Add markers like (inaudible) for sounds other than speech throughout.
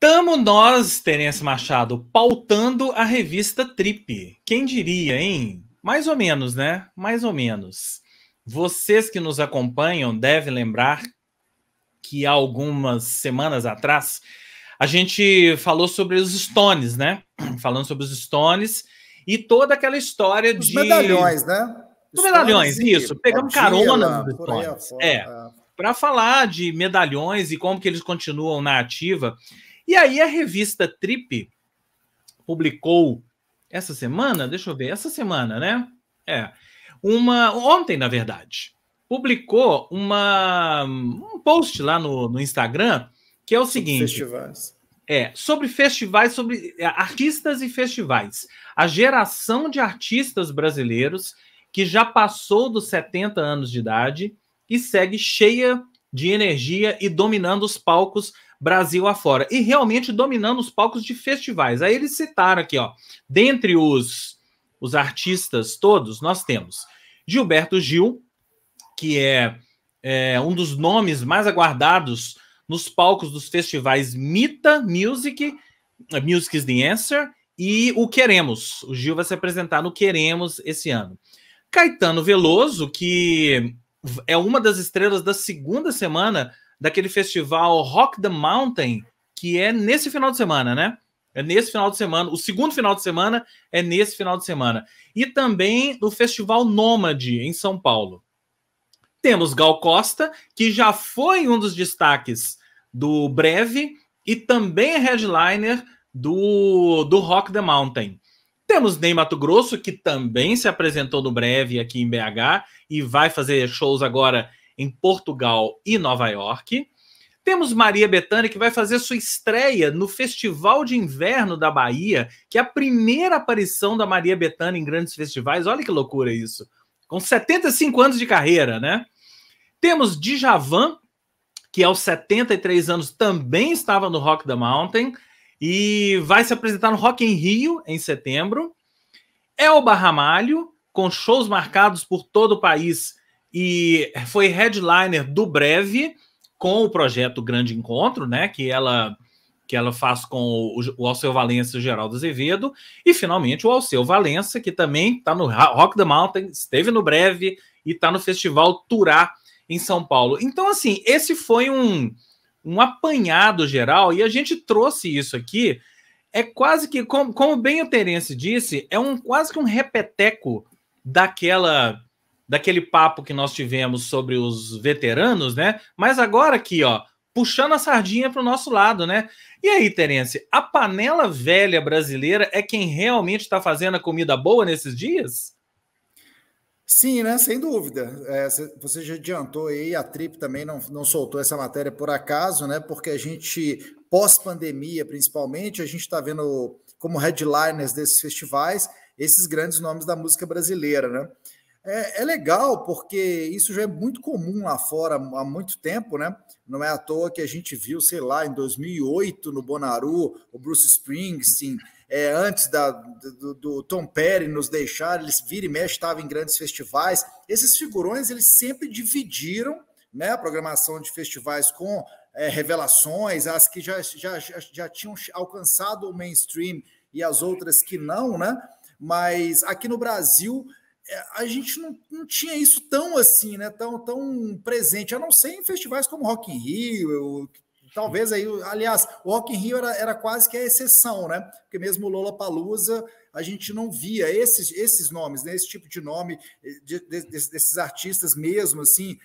Tamo nós, Terence Machado, pautando a revista Trip. Quem diria, hein? Mais ou menos, né? Mais ou menos. Vocês que nos acompanham devem lembrar que há algumas semanas atrás a gente falou sobre os Stones, né? (clears throat) Falando sobre os Stones e toda aquela história os de. medalhões, né? Os medalhões, isso. Pegamos carona nos Stones. Fora, é. é. Para falar de medalhões e como que eles continuam na ativa. E aí a revista Trip publicou essa semana, deixa eu ver, essa semana, né? É, uma ontem na verdade publicou uma um post lá no, no Instagram que é o sobre seguinte: festivais. é sobre festivais, sobre é, artistas e festivais, a geração de artistas brasileiros que já passou dos 70 anos de idade e segue cheia de energia e dominando os palcos Brasil afora. E realmente dominando os palcos de festivais. Aí eles citaram aqui, ó. Dentre os, os artistas todos, nós temos Gilberto Gil, que é, é um dos nomes mais aguardados nos palcos dos festivais Mita Music, eh, Music is the Answer, e o Queremos. O Gil vai se apresentar no Queremos esse ano. Caetano Veloso, que é uma das estrelas da segunda semana daquele festival Rock the Mountain, que é nesse final de semana, né? É nesse final de semana. O segundo final de semana é nesse final de semana. E também do Festival Nômade, em São Paulo. Temos Gal Costa, que já foi um dos destaques do Breve e também é headliner do, do Rock the Mountain. Temos Ney Mato Grosso, que também se apresentou no breve aqui em BH e vai fazer shows agora em Portugal e Nova York. Temos Maria Bethânia, que vai fazer sua estreia no Festival de Inverno da Bahia, que é a primeira aparição da Maria Bethânia em grandes festivais. Olha que loucura isso. Com 75 anos de carreira, né? Temos Djavan, que aos 73 anos também estava no Rock the Mountain e vai se apresentar no Rock em Rio em setembro. Elba Ramalho, com shows marcados por todo o país e foi headliner do Breve com o projeto Grande Encontro, né? Que ela que ela faz com o, Alceu Valença e o Geraldo Azevedo, e finalmente o Alceu Valença, que também está no Rock the Mountain, esteve no Breve e está no Festival Turá em São Paulo. Então, assim, esse foi um, um apanhado geral, e a gente trouxe isso aqui. É quase que, como, como bem o Terence disse, é um quase que um repeteco daquela daquele papo que nós tivemos sobre os veteranos, né? Mas agora aqui, ó, puxando a sardinha para o nosso lado, né? E aí, Terence, a panela velha brasileira é quem realmente está fazendo a comida boa nesses dias? Sim, né? Sem dúvida. É, você já adiantou aí, a Trip também não, não soltou essa matéria por acaso, né? Porque a gente, pós-pandemia principalmente, a gente está vendo como headliners desses festivais esses grandes nomes da música brasileira, né? É, é, legal, porque isso já é muito comum lá fora há muito tempo, né? Não é à toa que a gente viu, sei lá, em 2008, no Bonaru, o Bruce Springsteen, é, antes da, do, do, Tom Perry nos deixar, eles vira e mexe, estavam em grandes festivais. Esses figurões, eles sempre dividiram né, a programação de festivais com é, revelações, as que já, já, já tinham alcançado o mainstream e as outras que não, né? Mas aqui no Brasil a gente não, não tinha isso tão assim, né? Tão, tão presente, a não ser em festivais como Rock in Rio, eu, talvez aí, aliás, o Rock in Rio era, era quase que a exceção, né? Porque mesmo o Lola Palusa a gente não via esses, esses nomes, né? Esse tipo de nome eh, de, de, desses artistas mesmo, assim,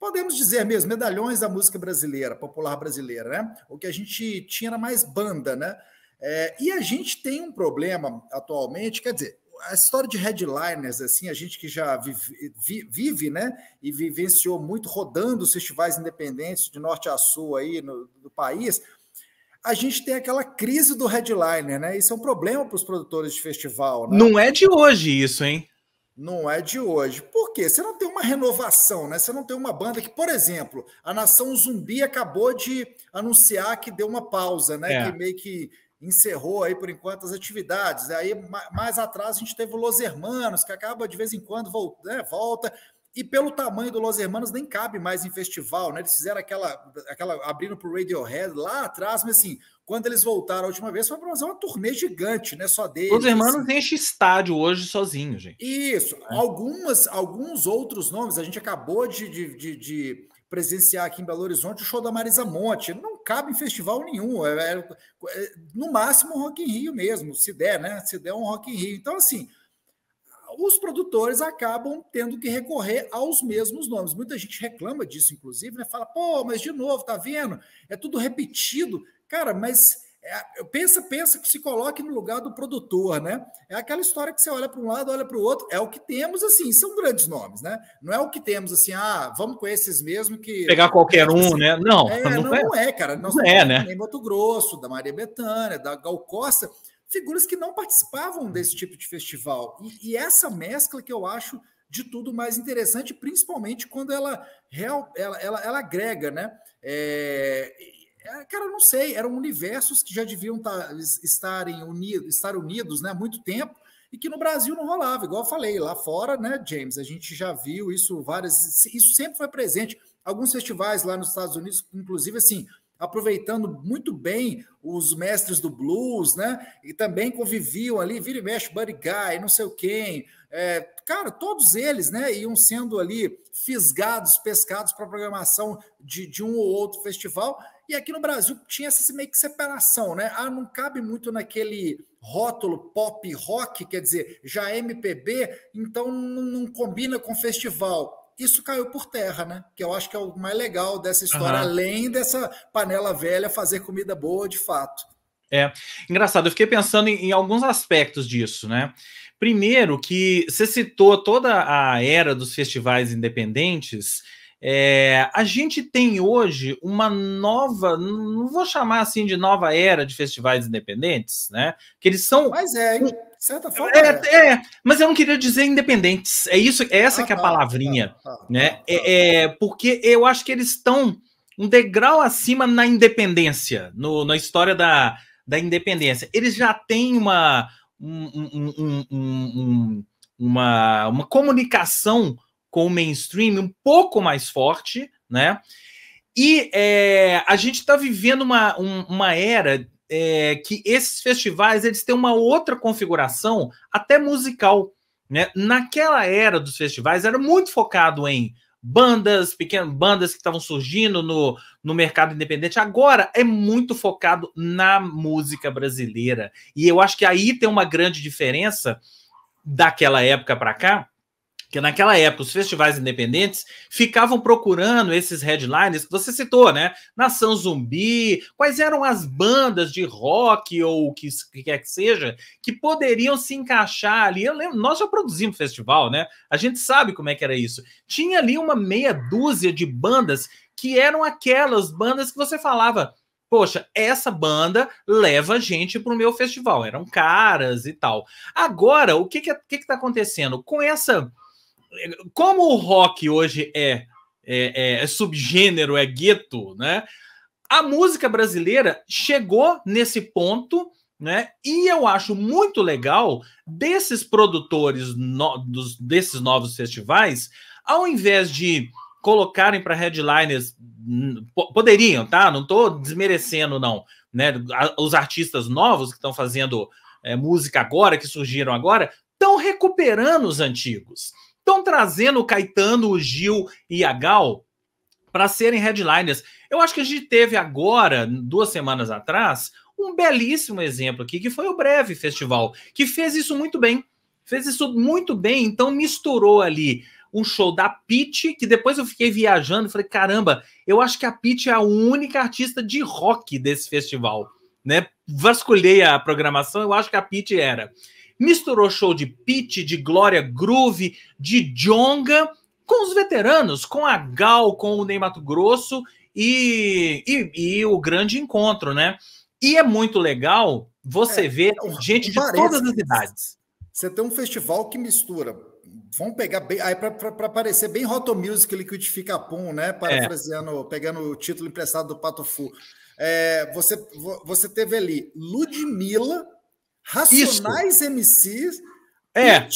podemos dizer mesmo, medalhões da música brasileira, popular brasileira, né? O que a gente tinha era mais banda, né? É, e a gente tem um problema atualmente, quer dizer, a história de headliners, assim, a gente que já vive, vive, né, e vivenciou muito rodando os festivais independentes de norte a sul aí no, do país, a gente tem aquela crise do headliner, né? Isso é um problema para os produtores de festival. Né? Não é de hoje isso, hein? Não é de hoje. Por quê? Você não tem uma renovação, né? Você não tem uma banda que, por exemplo, a Nação Zumbi acabou de anunciar que deu uma pausa, né? É. Que meio que encerrou aí por enquanto as atividades. Né? Aí mais atrás a gente teve o Los Hermanos, que acaba de vez em quando volta, né, volta. E pelo tamanho do Los Hermanos nem cabe mais em festival, né? Eles fizeram aquela, aquela abrindo para o Radiohead lá atrás, mas assim, quando eles voltaram a última vez, foi para fazer uma turnê gigante, né? Só deles. Los Hermanos assim. enche estádio hoje sozinho, gente. Isso. É. Algumas, alguns outros nomes, a gente acabou de, de, de, de presenciar aqui em Belo Horizonte o show da Marisa Monte. Não cabe em festival nenhum. É, é, é, no máximo um Rock in Rio mesmo, se der, né? Se der um Rock in Rio. Então, assim, os produtores acabam tendo que recorrer aos mesmos nomes. Muita gente reclama disso, inclusive, né? Fala, pô, mas de novo, tá vendo? É tudo repetido. Cara, mas é, pensa, pensa que se coloque no lugar do produtor, né? É aquela história que você olha para um lado, olha para o outro, é o que temos, assim, são grandes nomes, né? Não é o que temos, assim, ah, vamos com esses mesmo que. Pegar qualquer um, assim, né? Não, é, não, não, é. é cara. Nós não é, né? Nem Mato Grosso, da Maria Bethânia, da Gal Costa, figuras que não participavam desse tipo de festival. E, e essa mescla que eu acho de tudo mais interessante, principalmente quando ela, real, ela, ela, ela agrega, né? É, é, cara, não sei, eram universos que já deviam tá, estarem unidos, estar unidos né, há muito tempo e que no Brasil não rolava, igual eu falei, lá fora, né, James? A gente já viu isso várias. Isso sempre foi presente. Alguns festivais lá nos Estados Unidos, inclusive, assim, aproveitando muito bem os mestres do blues, né? E também conviviam ali, vira e mexe, Buddy Guy, não sei quem. É, cara, todos eles, né? Iam sendo ali fisgados, pescados para a programação de, de um ou outro festival. E aqui no Brasil tinha essa meio que separação, né? Ah, não cabe muito naquele rótulo pop rock, quer dizer, já é MPB, então não, não combina com festival isso caiu por terra, né? Que eu acho que é o mais legal dessa história, uhum. além dessa panela velha fazer comida boa de fato. É engraçado, eu fiquei pensando em, em alguns aspectos disso, né? Primeiro, que você citou toda a era dos festivais independentes, é, a gente tem hoje uma nova, não vou chamar assim de nova era de festivais independentes, né? Que eles são. Mas é, de certa forma. É, é, é, mas eu não queria dizer independentes. É isso, é essa ah, que é a tá, palavrinha, tá, tá, né? É, é, porque eu acho que eles estão um degrau acima na independência, no, na história da, da independência. Eles já têm uma um, um, um, uma, uma comunicação com o mainstream um pouco mais forte, né? E é, a gente está vivendo uma, um, uma era é, que esses festivais eles têm uma outra configuração, até musical. Né? Naquela era dos festivais, era muito focado em bandas, pequenas bandas que estavam surgindo no, no mercado independente. Agora é muito focado na música brasileira. E eu acho que aí tem uma grande diferença daquela época para cá, que naquela época os festivais independentes ficavam procurando esses headliners que você citou, né? Nação Zumbi, quais eram as bandas de rock ou o que, quer que seja que poderiam se encaixar ali. Eu lembro, nós já produzimos festival, né? A gente sabe como é que era isso. Tinha ali uma meia dúzia de bandas que eram aquelas bandas que você falava, poxa, essa banda leva a gente para o meu festival. Eram caras e tal. Agora, o que está que, que, que tá acontecendo? Com essa como o rock hoje é, é, é, é, subgênero, é gueto, né? A música brasileira chegou nesse ponto, né? E eu acho muito legal desses produtores no, dos, desses novos festivais, ao invés de colocarem para headliners, poderiam, tá? Não estou desmerecendo, não, né? Os artistas novos que estão fazendo é, música agora, que surgiram agora, estão recuperando os antigos estão trazendo o Caetano, o Gil e a Gal para serem headliners. Eu acho que a gente teve agora, duas semanas atrás, um belíssimo exemplo aqui, que foi o Breve Festival, que fez isso muito bem. Fez isso muito bem, então misturou ali um show da Pete, que depois eu fiquei viajando e falei: caramba, eu acho que a Pete é a única artista de rock desse festival. Né? Vasculhei a programação, eu acho que a Pete era misturou show de Pete, de Glória Groove, de Jonga, com os veteranos, com a Gal, com o Ney Mato Grosso e, e, e o grande encontro, né? E é muito legal você é, ver é gente de todas as idades. Você tem um festival que mistura. Vamos pegar bem. Aí, para parecer bem Roto Music Liquidifica Pum, né? É. Parafraseando, é. pegando o título emprestado do Pato Fu. É, você, você teve ali Ludmilla Racionais Isso. MCs, é.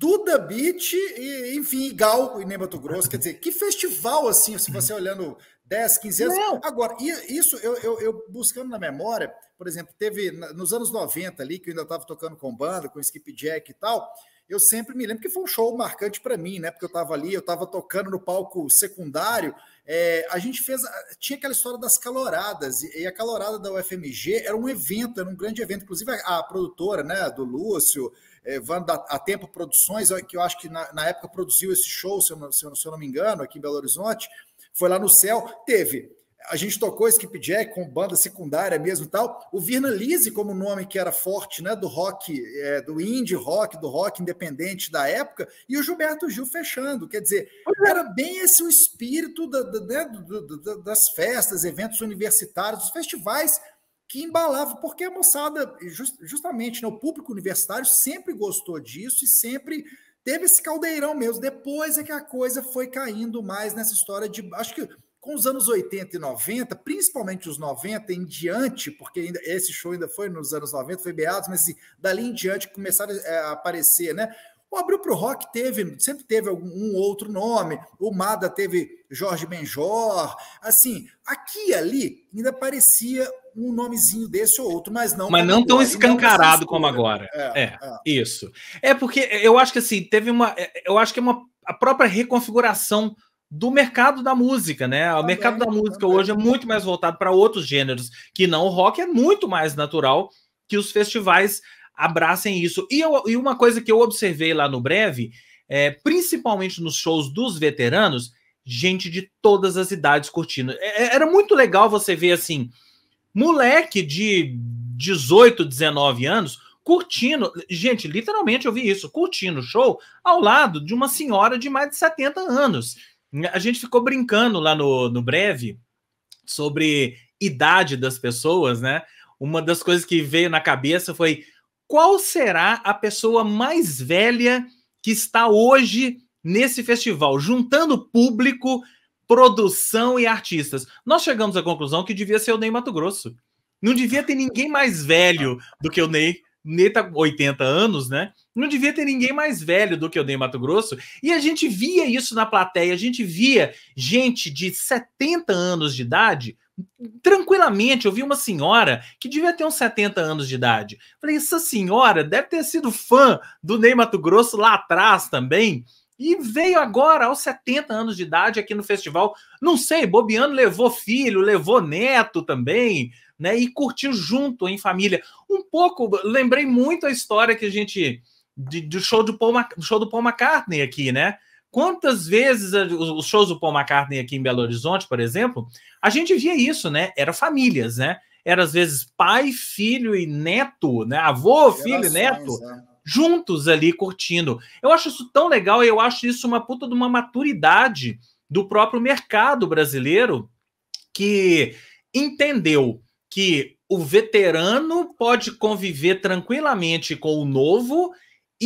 Duda Beat e, enfim, Gal e Mato Grosso. Quer dizer, que festival assim, se você uhum. olhando 10, 15 anos. Não. Agora, isso eu, eu, eu, buscando na memória, por exemplo, teve nos anos 90 ali, que eu ainda estava tocando com banda, com skip jack e tal eu sempre me lembro que foi um show marcante para mim, né? Porque eu estava ali, eu estava tocando no palco secundário. É, a gente fez. Tinha aquela história das caloradas, e a calorada da UFMG era um evento, era um grande evento. Inclusive, a, a produtora, né, do Lúcio, é, Vanda a Tempo Produções, que eu acho que na, na época produziu esse show, se eu, não, se, eu, se eu não me engano, aqui em Belo Horizonte, foi lá no céu, teve a gente tocou Skip Jack com banda secundária mesmo e tal. O Virna Lise, como nome que era forte, né? Do rock, é, do indie rock, do rock independente da época, e o Gilberto Gil fechando. Quer dizer, era bem esse o espírito da, da, né, das festas, eventos universitários, os festivais que embalava, porque a moçada, just, justamente, né, o público universitário sempre gostou disso e sempre teve esse caldeirão mesmo. Depois é que a coisa foi caindo mais nessa história de. Acho que com os anos 80 e 90, principalmente os 90 em diante, porque ainda, esse show ainda foi nos anos 90, foi beados, mas assim, dali em diante começaram é, a aparecer, né? O Abril para o Rock teve, sempre teve algum um outro nome, o Mada teve Jorge Benjor, assim, aqui e ali ainda parecia um nomezinho desse ou outro, mas não. Mas não tão agora, escancarado não como agora. É, é, é, isso. É porque eu acho que assim, teve uma. É, eu acho que é uma a própria reconfiguração do mercado da música, né? O tá mercado da música tá hoje é muito mais voltado para outros gêneros que não o rock, é muito mais natural que os festivais abracem isso. E, eu, e uma coisa que eu observei lá no breve, é, principalmente nos shows dos veteranos, gente de todas as idades curtindo. É, é era muito legal você ver assim, moleque de 18, 19 anos curtindo, gente, literalmente eu vi isso, curtindo o show ao lado de uma senhora de mais de 70 anos a gente ficou brincando lá no, no breve sobre idade das pessoas, né? Uma das coisas que veio na cabeça foi qual será a pessoa mais velha que está hoje nesse festival, juntando público, produção e artistas. Nós chegamos à conclusão que devia ser o Ney Mato Grosso. Não devia ter ninguém mais velho do que o Ney neta 80 anos, né? Não devia ter ninguém mais velho do que o Ney Mato Grosso. E a gente via isso na plateia, a gente via gente de 70 anos de idade tranquilamente, eu vi uma senhora que devia ter uns 70 anos de idade. Falei, essa senhora deve ter sido fã do Ney Mato Grosso lá atrás também. E veio agora, aos 70 anos de idade, aqui no festival. Não sei, Bobiano levou filho, levou neto também, né? E curtiu junto, em família. Um pouco, lembrei muito a história que a gente. De, de show, do Paul, show do Paul McCartney aqui, né? Quantas vezes os shows do Paul McCartney aqui em Belo Horizonte, por exemplo, a gente via isso, né? Era famílias, né? Era às vezes pai, filho e neto, né? Avô, filho filho, neto. Né? juntos ali curtindo. Eu acho isso tão legal e eu acho isso uma puta de uma maturidade do próprio mercado brasileiro que entendeu que o veterano pode conviver tranquilamente com o novo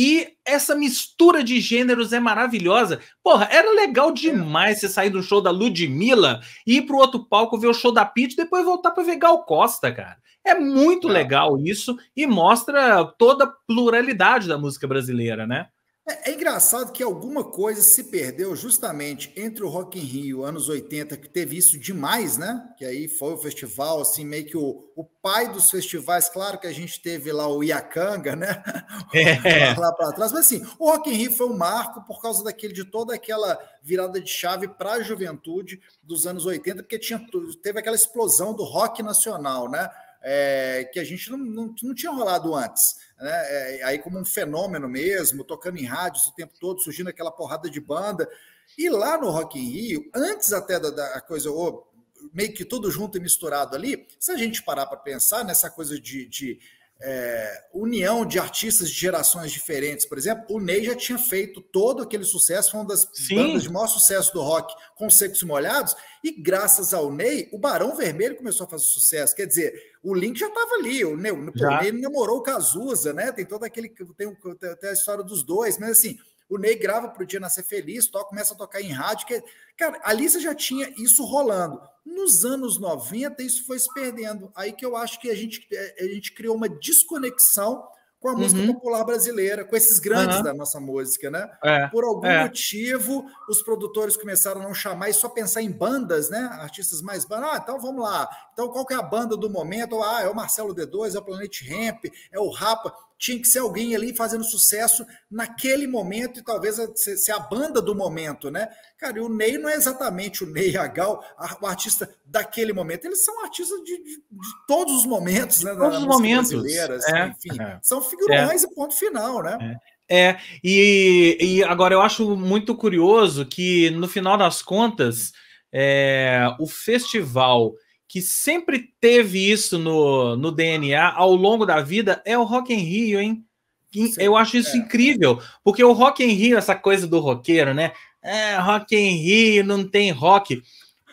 e essa mistura de gêneros é maravilhosa. Porra, era legal demais você sair do show da Ludmilla, ir pro outro palco ver o show da Pitt, depois voltar para ver Gal Costa, cara. É muito é. legal isso e mostra toda a pluralidade da música brasileira, né? É, é, engraçado que alguma coisa se perdeu justamente entre o Rock in Rio, anos 80, que teve isso demais, né? Que aí foi o festival, assim, meio que o, o pai dos festivais. Claro que a gente teve lá o Iacanga, né? (laughs) É. (laughs) lá para trás. Mas assim, o Rock in Rio foi um marco por causa daquele, de toda aquela virada de chave para a juventude dos anos 80, porque tinha, teve aquela explosão do rock nacional, né? é, que a gente não, não, não tinha rolado antes. Né? É, aí, como um fenômeno mesmo, tocando em rádios o tempo todo, surgindo aquela porrada de banda. E lá no Rock in Rio, antes até da, da coisa, oh, meio que tudo junto e misturado ali, se a gente parar para pensar nessa coisa de, de é, união de artistas de gerações diferentes, por exemplo, o Ney já tinha feito todo aquele sucesso, foi uma das Sim. bandas de maior sucesso do rock com secos e molhados, e graças ao Ney, o Barão Vermelho começou a fazer sucesso. Quer dizer, o Link já estava ali, o Ney, o Ney namorou o Cazuza, né? Tem toda aquele. Tem, tem a história dos dois, mas assim, o Ney grava para o dia nascer feliz, toca, começa a tocar em rádio. Que, cara, ali você já tinha isso rolando. Nos anos 90, isso foi se perdendo. Aí que eu acho que a gente, é, a gente criou uma desconexão com a música uhum. popular brasileira, com esses grandes uhum. da nossa música, né? É, Por algum é. motivo, os produtores começaram a não chamar e só pensar em bandas, né? Artistas mais bandas. Ah, então vamos lá. Então qual que é a banda do momento? Ah, é o Marcelo D2, é o Planet Ramp, é o Rapa tinha que ser alguém ali fazendo sucesso naquele momento e talvez ser a banda do momento, né? Cara, e o Ney não é exatamente o Ney Agal, o artista daquele momento. Eles são artistas de, de, de todos os momentos, né? Todos os momentos. Brasileiras, assim, é, enfim, é. são figurões é. e ponto final, né? É. é, e, e agora eu acho muito curioso que, no final das contas, é, o festival que sempre teve isso no, no DNA ao longo da vida é o Rock em Rio, hein? Sim, eu acho isso é. incrível, porque o Rock em Rio, essa coisa do roqueiro, né? É, Rock em Rio não tem rock.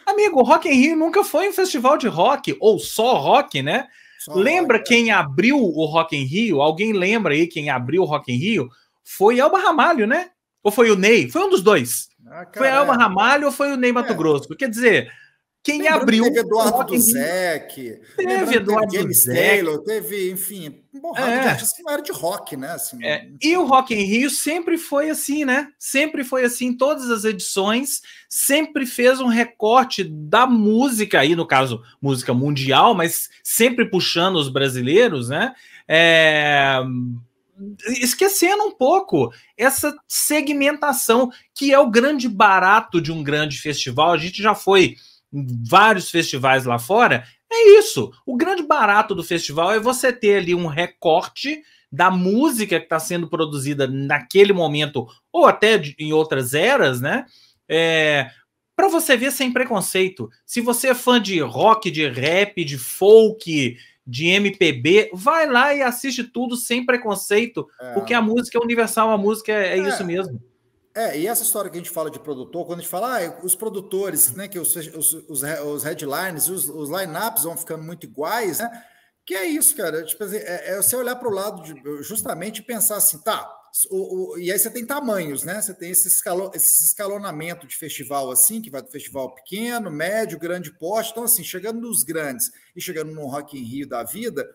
Amigo, Rock em Rio nunca foi um festival de rock, ou só rock, né? Só lembra rock, é. quem é. abriu o Rock em Rio? Alguém lembra aí quem abriu o Rock em Rio? Foi Elba Ramalho, né? Ou foi o Ney? Foi um dos dois. Ah, foi Elba é. Ramalho ou foi o Ney é. Mato Grosso? Quer dizer, quem Lembrando abriu. Teve Eduardo Duzek. Teve Eduardo James Taylor, teve, enfim, um é. de artista não era de rock, né? Assim, é. E o Rock em Rio sempre foi assim, né? Sempre foi assim, todas as edições, sempre fez um recorte da música, aí no caso, música mundial, mas sempre puxando os brasileiros, né? É esquecendo um pouco essa segmentação que é o grande barato de um grande festival. A gente já foi vários festivais lá fora, é isso. O grande barato do festival é você ter ali um recorte da música que está sendo produzida naquele momento, ou até em outras eras, né? É, para você ver sem preconceito. Se você é fã de rock, de rap, de folk, de MPB, vai lá e assiste tudo sem preconceito, é. porque a música é universal, a música é, é, é. isso mesmo. É, e essa história que a gente fala de produtor, quando a gente fala, ah, os produtores, né, que os, os, os, os headlines, os, os lineups vão ficando muito iguais, né? Que é isso, cara. Tipo, assim, é, é você olhar para o lado de, justamente pensar assim, tá. O, o, e aí você tem tamanhos, né? Você tem esse, escalon, esse escalonamento de festival assim, que vai do festival pequeno, médio, grande porte. Então, assim, chegando nos grandes e chegando no Rock in Rio da vida,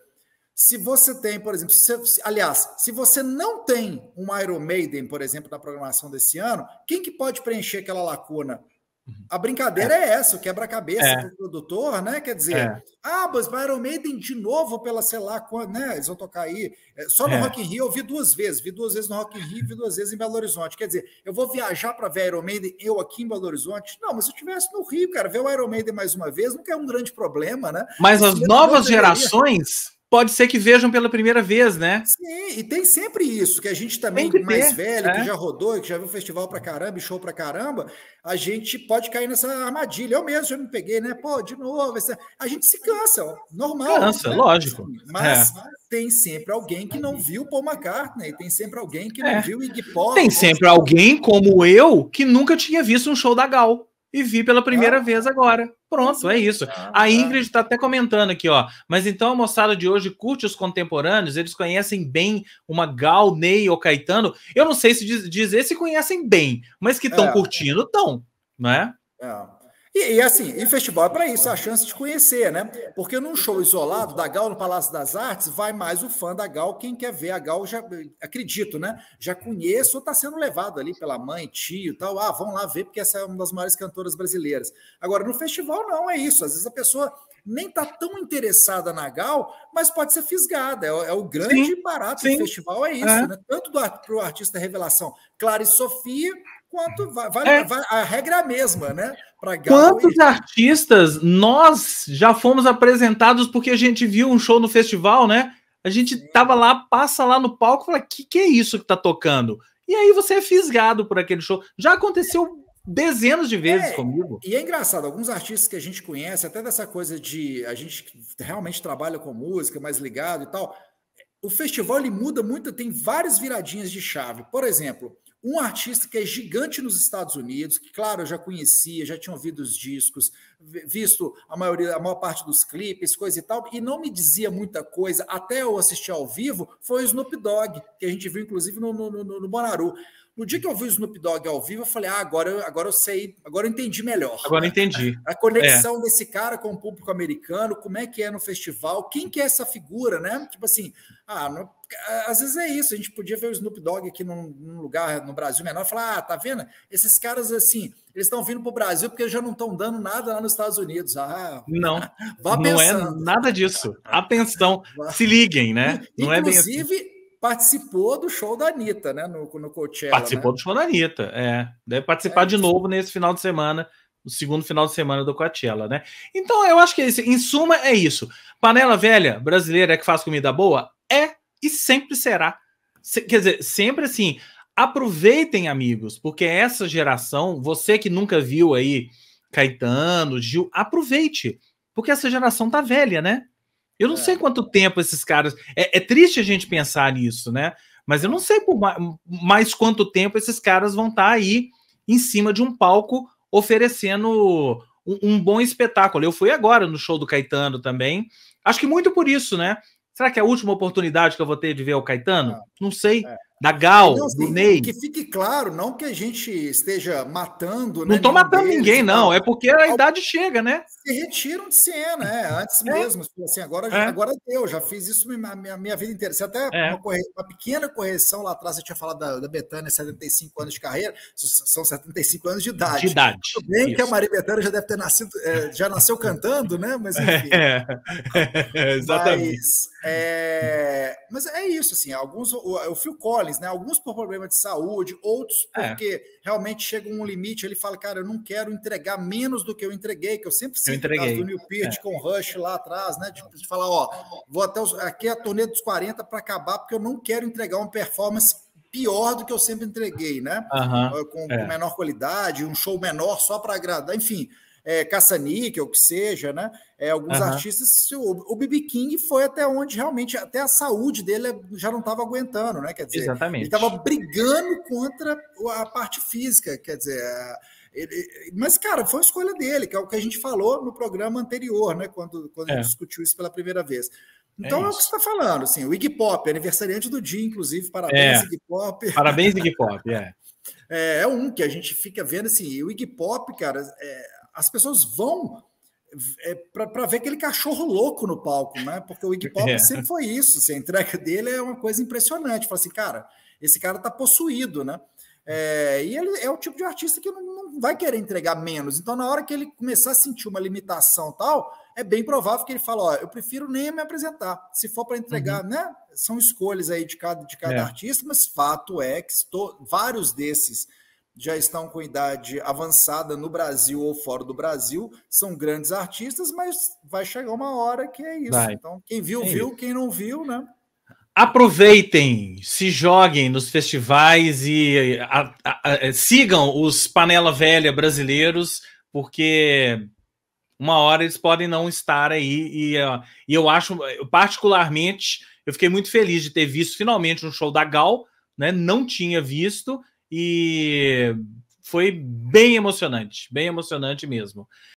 se você tem, por exemplo, se, aliás, se você não tem um Iron Maiden, por exemplo, na programação desse ano, quem que pode preencher aquela lacuna? A brincadeira é, é essa, o quebra-cabeça é. do produtor, né? Quer dizer, é. ah, mas vai Iron Maiden de novo pela, sei lá, quando, né? Eles vão tocar aí. É, só no é. Rock in Rio eu vi duas vezes, vi duas vezes no Rock in Rio, vi duas vezes em Belo Horizonte. Quer dizer, eu vou viajar para ver Iron Maiden, eu aqui em Belo Horizonte? Não, mas se eu tivesse no Rio, cara, ver o Iron Maiden mais uma vez, não é um grande problema, né? Mas as novas gerações pode ser que vejam pela primeira vez, né? Sim, e tem sempre isso, que a gente também mais velho, é? que já rodou, que já viu festival pra caramba, show pra caramba, a gente pode cair nessa armadilha. Eu mesmo já me peguei, né? Pô, de novo, essa... a gente se cansa, ó. normal. Cansa, né? lógico. Mas é. tem sempre alguém que não viu Paul McCartney, tem sempre alguém que não é. viu Iggy Pop. Tem sempre alguém como eu que nunca tinha visto um show da Gal e vi pela primeira ah. vez agora. Pronto, é isso. Ah, a tá. Ingrid está até comentando aqui, ó. Mas então a moçada de hoje curte os contemporâneos, eles conhecem bem uma Gal, Ney ou Caetano. Eu não sei se dizer se conhecem bem, mas que estão é. curtindo, estão, não é? É. E, e, assim, e festival é para isso, é a chance de conhecer, né? Porque num show isolado da Gal no Palácio das Artes, vai mais o fã da Gal, quem quer ver a Gal, já acredito, né? Já conheço ou está sendo levado ali pela mãe, tio tal. Ah, vão lá ver, porque essa é uma das maiores cantoras brasileiras. Agora, no festival, não é isso. Às vezes a pessoa nem tá tão interessada na Gal, mas pode ser fisgada. É, é o grande sim, barato sim. do festival, é isso, é. Né? Tanto para o artista revelação Clara e Sofia, quanto vai, vai, é. vai, a regra é a mesma, né? Para Gal Quantos e... artistas nós já fomos apresentados porque a gente viu um show no festival, né? A gente sim. tava lá, passa lá no palco e fala: que, que é isso que tá tocando? E aí você é fisgado por aquele show. Já aconteceu dezenas de vezes é, comigo. E é engraçado, alguns artistas que a gente conhece, até dessa coisa de a gente realmente trabalha com música, mais ligado e tal. O festival ele muda muito, tem várias viradinhas de chave. Por exemplo, um artista que é gigante nos Estados Unidos, que, claro, eu já conhecia, já tinha ouvido os discos, visto a, maioria, a maior parte dos clipes, coisa e tal, e não me dizia muita coisa até eu assistir ao vivo, foi o Snoop Dogg, que a gente viu, inclusive, no, no, no, no Bonaru. No dia que eu vi o Snoop Dogg ao vivo, eu falei: ah, agora, agora eu sei, agora eu entendi melhor. Agora entendi. A, a conexão é. desse cara com o público americano, como é que é no festival, quem que é essa figura, né? Tipo assim, ah, não às vezes é isso, a gente podia ver o Snoop Dogg aqui num, num lugar no Brasil menor e falar: ah, tá vendo? Esses caras assim, eles estão vindo para o Brasil porque já não estão dando nada lá nos Estados Unidos. Ah, não, (laughs) vá não é nada disso. Atenção, (laughs) se liguem, né? Não Inclusive, é bem assim. participou do show da Anitta, né? No, no Coachella. Né? Participou né? do show da Anitta, é. Deve participar é de novo nesse final de semana o segundo final de semana do Coachella, né? Então eu acho que é em suma é isso. Panela velha brasileira é que faz comida boa é e sempre será. Quer dizer, sempre assim, aproveitem, amigos, porque essa geração, você que nunca viu aí Caetano, Gil, aproveite, porque essa geração tá velha, né? Eu não é. sei quanto tempo esses caras. É, é, triste a gente pensar nisso, né? Mas eu não sei por mais, mais quanto tempo esses caras vão estar tá aí em cima de um palco oferecendo um, um bom espetáculo. Eu fui agora no show do Caetano também. Acho que muito por isso, né? Será que é a última oportunidade que eu vou ter de ver o Caetano? É. Não sei. É da Gal, não, do Ney. Que fique claro, não que a gente esteja matando. Né, não estou né, matando deles, ninguém, não. É porque a idade chega, né? Se retiram de cena, é, Antes é. mesmo. Tipo assim, agora, é. agora deu, já fiz isso a minha, minha, vida inteira. Se até é. uma, corre... uma, pequena correção lá atrás, eu tinha falado da, da Betânia, 75 anos de carreira, são 75 anos de idade. De idade. Tudo bem isso. que a Maria Betânia já deve ter nascido, é, já nasceu cantando, né? Mas é. enfim. (laughs) exatamente. Mas é, mas é isso, assim, alguns. o Phil Collins né? Alguns por problema de saúde, outros é. porque é. realmente chega um limite, ele fala, cara, eu não quero entregar menos do que eu entreguei, que eu sempre sei entreguei do New Peart é. com Rush lá atrás, né? De, de falar, ó, vou até os, aqui é a turnê dos 40 para acabar, porque eu não quero entregar uma performance pior do que eu sempre entreguei, né? com, é. com, menor qualidade, um show menor só para agradar, enfim é, caça o que seja, né? É, alguns uhum. artistas, o, B.B. King foi até onde realmente, até a saúde dele eh, já não estava aguentando, né? Quer dizer, Exatamente. ele estava brigando contra a parte física, quer dizer... ele, mas, cara, foi a escolha dele, que é o que a gente falou no programa anterior, né? Quando, quando é. a gente é. discutiu isso pela primeira vez. É então é, é o que você está falando, assim, o Iggy Pop, aniversariante do dia, inclusive, parabéns, é. Iggy Pop. (laughs) Parabéns, Iggy Pop, é. é. é. um que a gente fica vendo, assim, o Iggy Pop, cara, é, as pessoas vão é, para ver aquele cachorro louco no palco, né? Porque o Iggy Pop é. sempre foi isso. Assim, a entrega dele é uma coisa impressionante. Fala assim, cara, esse cara tá possuído, né? É, e ele é o tipo de artista que não, não, vai querer entregar menos. Então, na hora que ele começar a sentir uma limitação tal, é bem provável que ele fale: Ó, eu prefiro nem me apresentar. Se for para entregar, uhum. né? São escolhas aí de cada, de cada é. artista, mas fato é que estou, vários desses já estão com idade avançada no Brasil ou fora do Brasil, são grandes artistas, mas vai chegar uma hora que é isso. Vai. Então, quem viu, é viu, quem não viu, né? Aproveitem, se joguem nos festivais e a, a, a, sigam os panela velha brasileiros, porque uma hora eles podem não estar aí. E, e eu acho, particularmente, eu fiquei muito feliz de ter visto finalmente um show da Gal, né? Não tinha visto, e foi bem emocionante, bem emocionante mesmo.